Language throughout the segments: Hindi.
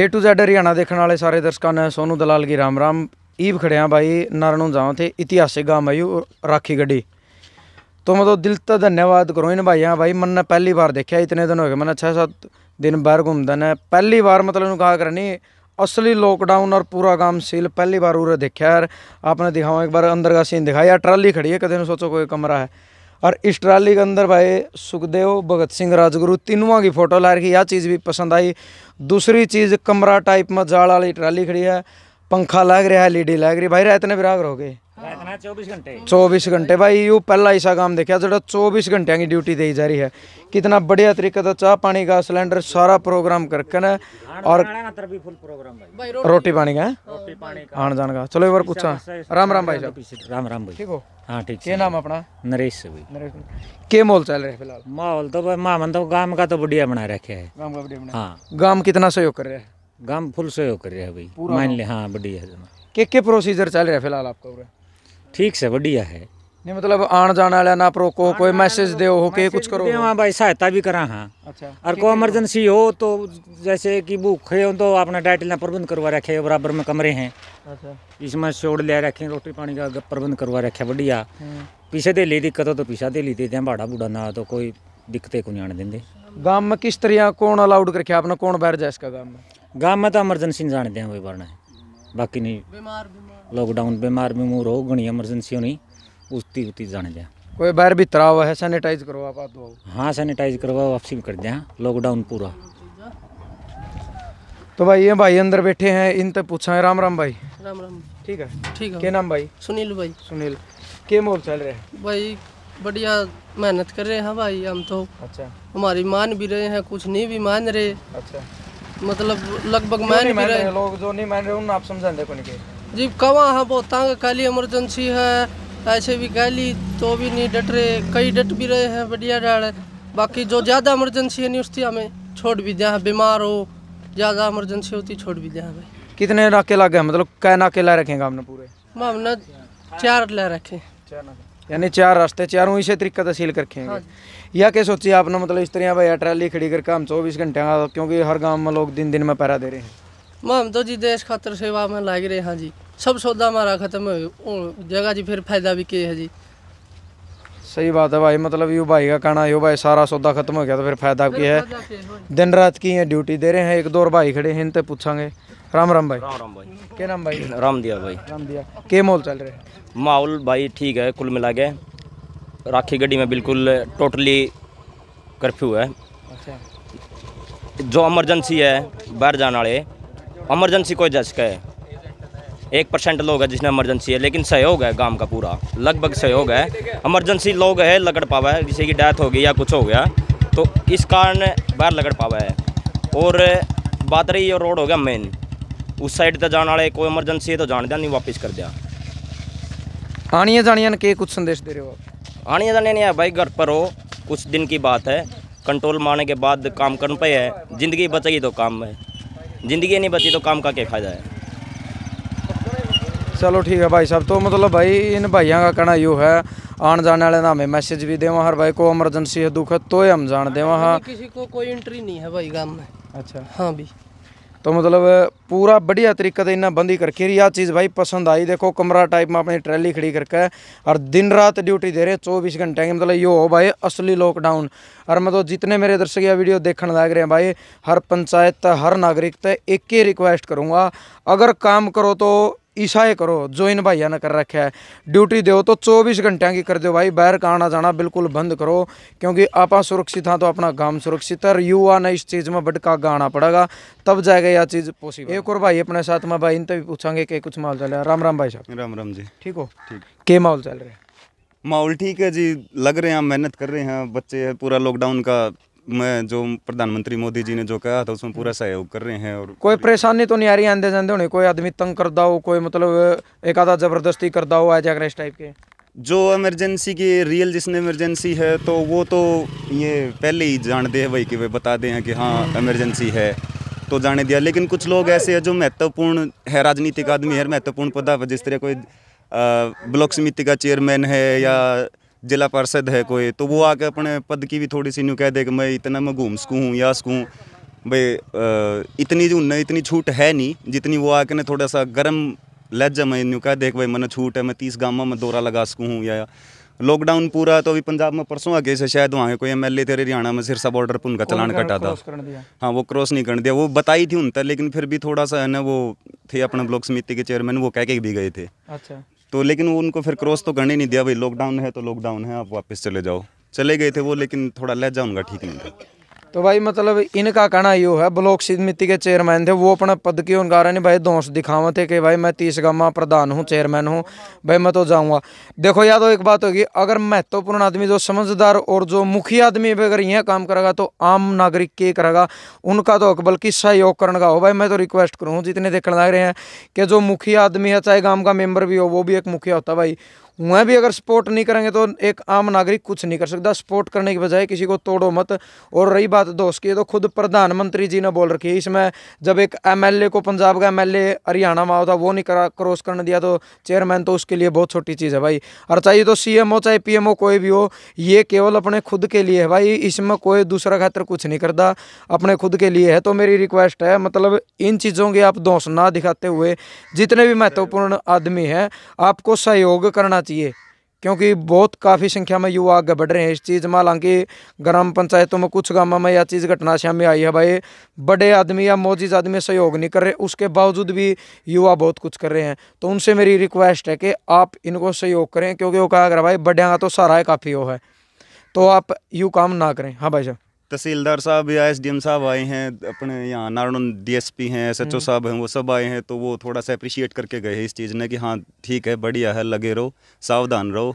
A to Z ਹਰਿਆਣਾ ਦੇਖਣ ਵਾਲੇ ਸਾਰੇ ਦਰਸ਼ਕਾਂ ਨੇ ਸੋਨੂ ਦਲਾਲ ਕੀ ਰਾਮ ਰਾਮ ਈਬ ਖੜਿਆ ਭਾਈ ਨਾਰਣੋं जाओ थे ऐतिहासिक गांव आयु राखी गड्डी तो मैं तो दिल तो धन्यवाद करो इन भाइयों भाई मैंने पहली बार देखा इतने दिन हो गए मैंने छः सात दिन बाहर घूमता ने पहली बार मतलब इन्हों कहा करनी असली लॉकडाउन और पूरा काम सील पहली बार उरे देखा यार आपने दिखाओ एक बार अंदर का सीन दिखाया ट्राली खड़ी है कदे सोचो कोई कमरा है और इस ट्राली के अंदर भाई सुखदेव भगत सिंह राजगुरु तीनों की फ़ोटो ला रखी यह चीज़ भी पसंद आई दूसरी चीज़ कमरा टाइप में जाल वाली ट्राली खड़ी है पंखा लग रहा है एलईडी लग रही भाई रात ने बिराग रहोगे चौबीस घंटे चौबीस घंटे भाई यू पहला ऐसा काम देखा जो चौबीस घंटे की ड्यूटी दी जा रही है कितना बढ़िया तरीके का चाह पानी का सिलेंडर सारा प्रोग्राम करके ना और रोटी पानी का आन जान का चलो एक बार पूछा राम राम भाई साहब राम राम भाई ठीक हो हाँ ठीक है नाम अपना नरेश भाई नरेश के माहौल चल रहे फिलहाल माहौल तो भाई मतलब तो गांव का तो बढ़िया बना रखे है गांव का बढ़िया हाँ गांव कितना सहयोग कर रहे हैं गांव फुल सहयोग कर રહ્યા ભાઈ पूरा मान ले हाँ बढ़िया है जमा के के प्रोसीजर चल रहा है फिलहाल आपका पूरा ठीक से बढ़िया है नहीं मतलब आन जाने वाला ना रोको कोई मैसेज दे हो के कुछ करो वहाँ भाई सहायता भी करा हाँ अच्छा और कोई इमरजेंसी हो तो जैसे कि भूखे हो तो अपना डाइट ना प्रबंध करवा रखे बराबर में कमरे हैं अच्छा इसमें छोड़ ले रखे रोटी पानी का प्रबंध करवा रखे बढ़िया हम्म। पीछे दे ली दिक्कत हो तो पीछे दे ली देते हैं भाड़ा भूड़ा ना तो कोई दिक्कतें को नहीं आने देंगे गांव में किस तरह कौन अलाउड करके आपने कौन बाहर जाए इसका गांव में गांव में तो एमरजेंसी नहीं जाने दें कोई बढ़ना है बाकी नहीं लॉकडाउन बीमार बीमूर हो घनी एमरजेंसी होनी उसती उती जाने दें कोई बाहर भी तरा हुआ है सैनिटाइज करवा पा दो हाँ सैनिटाइज करवाओ वापसी भी कर दें लॉकडाउन पूरा तो भाई ये भाई अंदर बैठे हैं इन तक पूछा है राम राम भाई राम राम ठीक है ठीक है क्या नाम भाई सुनील भाई सुनील के मोल चल रहे हैं भाई बढ़िया मेहनत कर रहे हैं भाई हम तो अच्छा हमारी मान भी रहे हैं कुछ नहीं भी मान रहे अच्छा मतलब लगभग मान नहीं रहे लोग जो नहीं मान रहे उन आप समझा देखो नहीं जी कवा हाँ बहुत तंग काली इमरजेंसी है ऐसे भी काली तो भी नहीं डट रहे कई डट भी रहे हैं बढ़िया डाल बाकी जो ज़्यादा इमरजेंसी है नहीं उसकी हमें छोड़ भी दिया बीमार हो ज़्यादा इमरजेंसी होती छोड़ भी दिया कितने नाके लगे मतलब क्या नाके ला रखेंगे हमने पूरे हमने चार ला रखे चार यानी चार रास्ते चारों इसे तरीका तहसील करके हैं हाँ या क्या सोचिए आपने मतलब इस तरह भाई ट्रैली खड़ी करके हम चौबीस घंटे हाँ, क्योंकि हर गांव में लोग दिन दिन में पैरा दे रहे हैं मैं तो जी देश खातर सेवा में लाग रहे हाँ जी सब सौदा हमारा खत्म हो जगह जी फिर फायदा भी किया है जी सही बात है भाई मतलब यू भाई का कहना यू भाई सारा सौदा खत्म हो गया तो फिर फायदा भी है हाँ दिन रात की ये ड्यूटी दे रहे हैं एक दो और भाई खड़े हैं इनसे पूछांगे राम राम भाई राम राम भाई के नाम भाई राम दिया भाई राम दिया के माहौल चल रहा है माहौल भाई ठीक है कुल मिला के राखी गड्डी में बिल्कुल टोटली कर्फ्यू है अच्छा जो इमरजेंसी है बाहर जाने वाले इमरजेंसी कोई जा सके एक परसेंट लोग है जिसने इमरजेंसी है लेकिन सहयोग है गांव का पूरा लगभग सहयोग है इमरजेंसी लोग है लगड़ पावा है जिसे की डेथ हो गई या कुछ हो गया तो इस कारण बाहर लगड़ पावा है और बात रही रोड हो गया मेन उस साइड ਤੇ जाने वाले कोई एमरजेंसी है तो जान दिया नहीं ਵਾਪਸ कर दिया आनिया जानिया के कुछ संदेश दे रहे हो आप आनिया जानिया नहीं है भाई घर पर हो कुछ दिन की बात है कंट्रोल में के बाद काम करना पे है ज़िंदगी बचेगी तो काम है ज़िंदगी नहीं बची तो काम का क्या फ़ायदा है चलो ठीक है भाई साहब तो मतलब भाई इन भाइयों का कहना यू है आन जाने वाले ना हमें मैसेज भी देवा हर भाई को एमरजेंसी है दुख है तो हम जान देवा हाँ, हाँ किसी को कोई एंट्री नहीं है भाई गांव में अच्छा हाँ भी तो मतलब पूरा बढ़िया तरीके से इन्हें बंदी करके रही चीज़ भाई पसंद आई देखो कमरा टाइप में अपनी ट्रैली खड़ी करके और दिन रात ड्यूटी दे रहे चौबीस घंटे के मतलब यो हो भाई असली लॉकडाउन और मतलब जितने मेरे दर्शक या वीडियो देखने लग रहे हैं भाई हर पंचायत हर नागरिक एक ही रिक्वेस्ट करूँगा अगर काम करो तो ईशाए करो जो इन भाइया ने कर रखे है ड्यूटी दो तो 24 घंटे की कर दो भाई बाहर का आना जाना बिल्कुल बंद करो क्योंकि आप सुरक्षित हाँ तो अपना काम सुरक्षित है युवा ने इस चीज़ में भटका गाना पड़ेगा तब जाएगा यह चीज़ पोसी एक और भाई अपने साथ में भाई इनसे भी पूछाएंगे कि कुछ माहौल चल रहा है राम राम भाई साहब राम राम जी ठीक हो ठीक के माहौल चल रहा है माहौल ठीक है जी लग रहे हैं मेहनत कर रहे हैं बच्चे पूरा लॉकडाउन का में जो प्रधानमंत्री मोदी जी ने जो कहा था उसमें पूरा सहयोग कर रहे हैं और कोई परेशानी तो नहीं आ रही आंदे जाते होने कोई आदमी तंग करता हो कोई मतलब एक आधा जबरदस्ती करता हो आज इस टाइप के जो इमरजेंसी की रियल जिसने इमरजेंसी है तो वो तो ये पहले ही जानते हैं भाई कि वे बता दें कि हाँ इमरजेंसी है तो जाने दिया लेकिन कुछ लोग ऐसे हैं जो महत्वपूर्ण है राजनीतिक आदमी है महत्वपूर्ण पदा जिस तरह कोई ब्लॉक समिति का चेयरमैन है या जिला पार्षद है कोई तो वो आके अपने पद की भी थोड़ी सी न्यू कह दे कि मैं इतना मैं घूम सकूँ या सकूँ भाई इतनी जो न इतनी छूट है नहीं जितनी वो आके ना थोड़ा सा गर्म लहजा मैं न्यू कह देख भाई मैंने छूट है मैं तीस गामा में दौरा लगा सकूँ या लॉकडाउन पूरा तो अभी पंजाब में परसों आ गए से शायद वहाँ कोई एम एल ए थे हरियाणा में सिरसा बॉर्डर पर उनका चलान कटा था हाँ वो क्रॉस नहीं कर दिया वो बताई थी उन तक लेकिन फिर भी थोड़ा सा है ना वो थे अपने ब्लॉक समिति के चेयरमैन वो कह के भी गए थे अच्छा तो लेकिन वो उनको फिर क्रॉस तो करने नहीं दिया भाई लॉकडाउन है तो लॉकडाउन है आप वापस चले जाओ चले गए थे वो लेकिन थोड़ा लहजा उनका ठीक नहीं था तो भाई मतलब इनका कहना यू है ब्लॉक समिति के चेयरमैन थे वो अपना पद की उनका रहे भाई दोष दिखावे थे कि भाई मैं तीस गमा प्रधान हूँ चेयरमैन हूँ भाई मैं तो जाऊँगा देखो या तो एक बात होगी अगर महत्वपूर्ण तो आदमी जो समझदार और जो मुखिया आदमी अगर यह काम करेगा तो आम नागरिक के करेगा उनका तो बल्कि सहयोग करने का हो भाई मैं तो रिक्वेस्ट करूँ जितने देखने लग रहे हैं कि जो मुखिया आदमी है चाहे गाँव का मेम्बर भी हो वो भी एक मुखिया होता भाई वह भी अगर सपोर्ट नहीं करेंगे तो एक आम नागरिक कुछ नहीं कर सकता सपोर्ट करने के बजाय किसी को तोड़ो मत और रही बात दोष की तो खुद प्रधानमंत्री जी ने बोल रखी है इसमें जब एक एमएलए को पंजाब का एमएलए हरियाणा में होता वो नहीं करा क्रॉस करने दिया तो चेयरमैन तो उसके लिए बहुत छोटी चीज़ है भाई और चाहिए तो सी हो चाहे पी कोई भी हो ये केवल अपने खुद के लिए है भाई इसमें कोई दूसरा खातर कुछ नहीं करता अपने खुद के लिए है तो मेरी रिक्वेस्ट है मतलब इन चीज़ों के आप दोष ना दिखाते हुए जितने भी महत्वपूर्ण आदमी हैं आपको सहयोग करना चाहिए क्योंकि बहुत काफ़ी संख्या में युवा आगे बढ़ रहे हैं इस चीज़ में हालांकि ग्राम पंचायतों में कुछ गाँव में यह चीज़ घटना सामने आई है भाई बड़े आदमी या मौजूद आदमी सहयोग नहीं कर रहे उसके बावजूद भी युवा बहुत कुछ कर रहे हैं तो उनसे मेरी रिक्वेस्ट है कि आप इनको सहयोग करें क्योंकि वो कहा कर भाई बड़े का तो सारा है काफ़ी वो है तो आप यू काम ना करें हाँ भाई साहब तहसीलदार साहब या एम साहब आए हैं अपने यहाँ नारायण डीएसपी हैं एस ओ हम्म। साहब हैं वो सब आए हैं तो वो थोड़ा सा अप्रिशिएट करके गए इस चीज़ ने कि हाँ ठीक है बढ़िया है लगे रहो सावधान रहो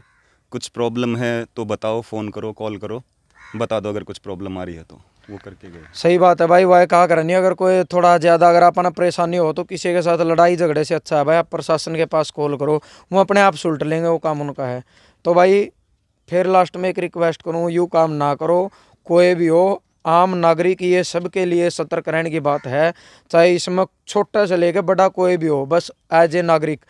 कुछ प्रॉब्लम है तो बताओ फ़ोन करो कॉल करो बता दो अगर कुछ प्रॉब्लम आ रही है तो वो करके गए सही बात है भाई वह कहा नहीं अगर कोई थोड़ा ज़्यादा अगर अपना परेशानी हो तो किसी के साथ लड़ाई झगड़े से अच्छा है भाई आप प्रशासन के पास कॉल करो वो अपने आप सुलट लेंगे वो काम उनका है तो भाई फिर लास्ट में एक रिक्वेस्ट करूँ यू काम ना करो कोई भी हो आम नागरिक ये सबके लिए सतर्क रहने की बात है चाहे इसमें छोटा से लेकर बड़ा कोई भी हो बस एज ए नागरिक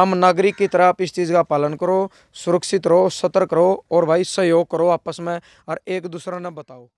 आम नागरिक की तरह आप इस चीज़ का पालन करो सुरक्षित रहो सतर्क रहो और भाई सहयोग करो आपस में और एक दूसरा ने बताओ